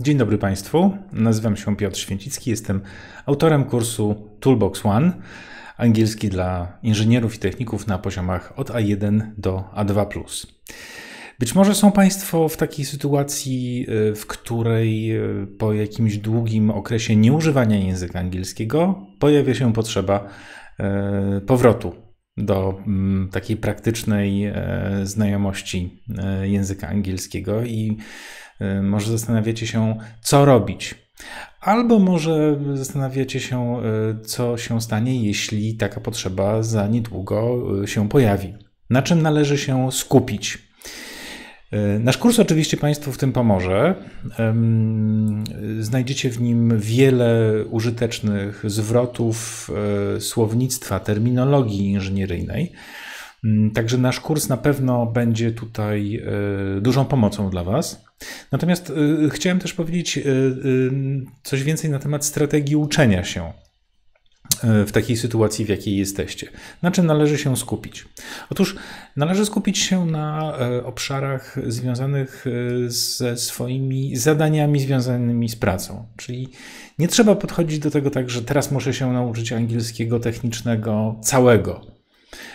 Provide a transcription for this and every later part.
Dzień dobry Państwu, nazywam się Piotr Święcicki, jestem autorem kursu Toolbox One, angielski dla inżynierów i techników na poziomach od A1 do A2. Być może są Państwo w takiej sytuacji, y, w której y, po jakimś długim okresie nieużywania języka angielskiego pojawia się potrzeba y, powrotu do mm, takiej praktycznej e, znajomości e, języka angielskiego i e, może zastanawiacie się, co robić. Albo może zastanawiacie się, co się stanie, jeśli taka potrzeba za niedługo się pojawi. Na czym należy się skupić? E, nasz kurs oczywiście Państwu w tym pomoże. Znajdziecie w nim wiele użytecznych zwrotów e, słownictwa, terminologii inżynieryjnej. Mm, także nasz kurs na pewno będzie tutaj e, dużą pomocą dla Was. Natomiast chciałem też powiedzieć coś więcej na temat strategii uczenia się. E, w takiej sytuacji, w jakiej jesteście. Na czym należy się skupić? Otóż należy skupić się na e, obszarach związanych e, ze swoimi zadaniami związanymi z pracą. Czyli nie trzeba podchodzić do tego tak, że teraz muszę się nauczyć angielskiego technicznego całego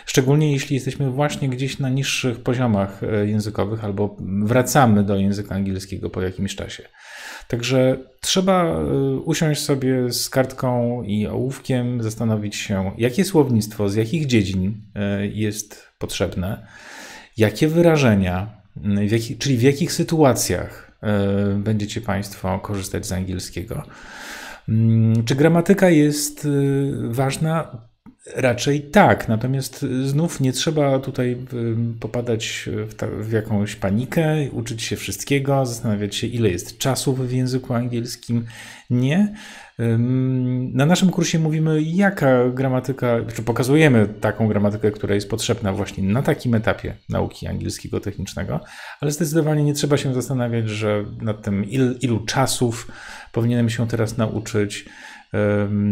Szczególnie jeśli jesteśmy właśnie gdzieś na niższych poziomach e, językowych albo wracamy do języka angielskiego po jakimś czasie. Także trzeba e, usiąść sobie z kartką i ołówkiem, zastanowić się, jakie słownictwo, z jakich dziedzin e, jest potrzebne, jakie wyrażenia, w jakich, czyli w jakich sytuacjach będziecie Państwo korzystać z angielskiego. Mm, czy gramatyka jest ważna? Raczej tak, natomiast znów nie trzeba tutaj popadać w, ta, w, jakąś panikę, uczyć się wszystkiego, zastanawiać się, ile jest czasów w języku angielskim. Nie. Na naszym kursie mówimy, jaka gramatyka, czy pokazujemy taką gramatykę, która jest potrzebna właśnie na takim etapie nauki angielskiego technicznego, ale zdecydowanie nie trzeba się zastanawiać, że nad tym, il, ilu czasów powinienem się teraz nauczyć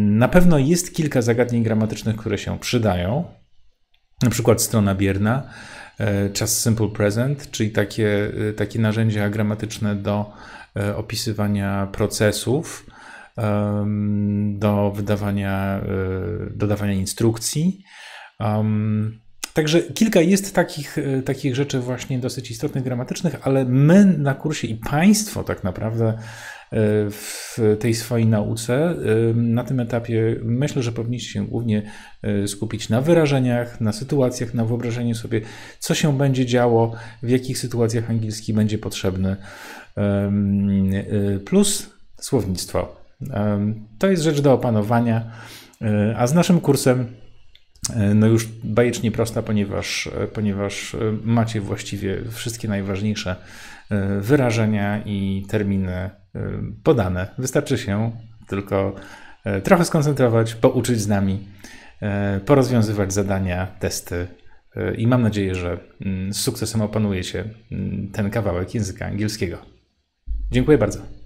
na pewno jest kilka zagadnień gramatycznych, które się przydają, na przykład strona bierna, czas e, simple present, czyli takie, e, takie narzędzia gramatyczne do e, opisywania procesów, do wydawania, dodawania instrukcji. Także kilka jest takich, takich rzeczy właśnie dosyć istotnych, gramatycznych, ale my na kursie i państwo tak naprawdę w w tej swojej nauce. Na tym etapie myślę, że powinniście się głównie y, skupić na wyrażeniach, na sytuacjach, na wyobrażeniu sobie, co się będzie działo, w jakich sytuacjach angielski będzie potrzebny. Y, plus słownictwo. To jest rzecz do opanowania, y, a z naszym kursem E, no już bajecznie prosta, ponieważ, e, ponieważ e, macie właściwie wszystkie najważniejsze wyrażenia i terminy podane. Wystarczy się tylko trochę skoncentrować, pouczyć z nami, porozwiązywać zadania, testy i mam nadzieję, że mm, z sukcesem opanujecie mm, ten kawałek języka angielskiego. Dziękuję bardzo.